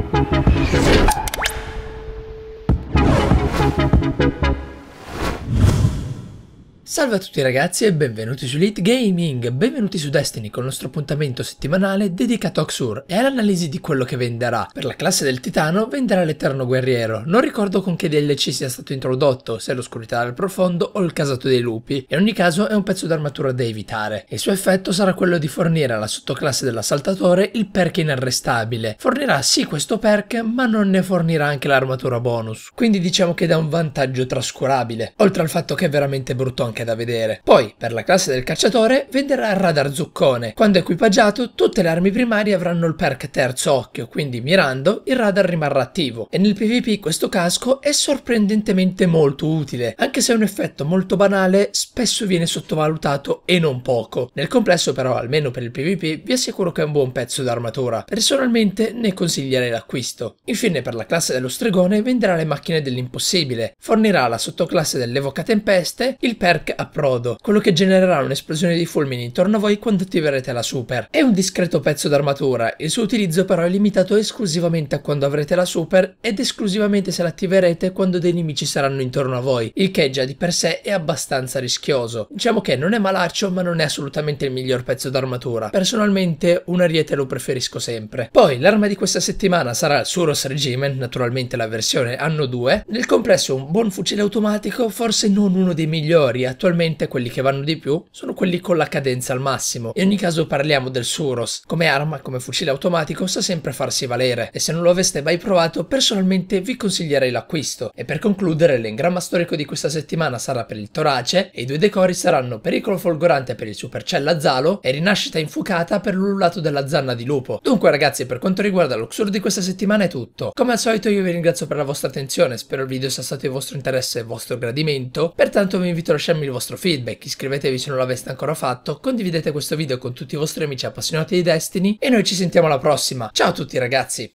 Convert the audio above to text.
Thank Salve a tutti ragazzi e benvenuti su Elite Gaming, benvenuti su Destiny con il nostro appuntamento settimanale dedicato a Xur e all'analisi di quello che venderà. Per la classe del Titano venderà l'Eterno Guerriero, non ricordo con che DLC sia stato introdotto, se l'Oscurità del Profondo o il Casato dei Lupi, in ogni caso è un pezzo d'armatura da evitare. Il suo effetto sarà quello di fornire alla sottoclasse dell'Assaltatore il perk inarrestabile. Fornirà sì questo perk ma non ne fornirà anche l'armatura bonus, quindi diciamo che dà un vantaggio trascurabile, oltre al fatto che è veramente brutto anche anche da vedere. Poi, per la classe del cacciatore, venderà il radar zuccone. Quando equipaggiato, tutte le armi primarie avranno il perk terzo occhio, quindi mirando, il radar rimarrà attivo. E nel PvP questo casco è sorprendentemente molto utile, anche se è un effetto molto banale, spesso viene sottovalutato e non poco. Nel complesso però, almeno per il PvP, vi assicuro che è un buon pezzo d'armatura. Personalmente ne consiglierei l'acquisto. Infine, per la classe dello stregone, venderà le macchine dell'impossibile. Fornirà la sottoclasse dell'evoca tempeste il perk approdo, quello che genererà un'esplosione di fulmini intorno a voi quando attiverete la super. È un discreto pezzo d'armatura, il suo utilizzo però è limitato esclusivamente a quando avrete la super ed esclusivamente se l'attiverete quando dei nemici saranno intorno a voi, il che già di per sé è abbastanza rischioso. Diciamo che non è malaccio ma non è assolutamente il miglior pezzo d'armatura. Personalmente un ariete lo preferisco sempre. Poi l'arma di questa settimana sarà il Suros Regimen, naturalmente la versione anno 2. Nel complesso un buon fucile automatico, forse non uno dei migliori attualmente Attualmente quelli che vanno di più sono quelli con la cadenza al massimo. In ogni caso parliamo del Suros. Come arma, come fucile automatico, sa sempre farsi valere e se non lo aveste mai provato, personalmente vi consiglierei l'acquisto. E per concludere, l'engramma storico di questa settimana sarà per il torace e i due decori saranno Pericolo Folgorante per il Supercella Zalo e Rinascita Infucata per l'ululato della zanna di lupo. Dunque ragazzi, per quanto riguarda l'Uxur di questa settimana è tutto. Come al solito io vi ringrazio per la vostra attenzione, spero il video sia stato di vostro interesse e vostro gradimento, pertanto vi invito a lasciarmi il vostro feedback, iscrivetevi se non l'aveste ancora fatto, condividete questo video con tutti i vostri amici appassionati di Destiny e noi ci sentiamo alla prossima. Ciao a tutti ragazzi!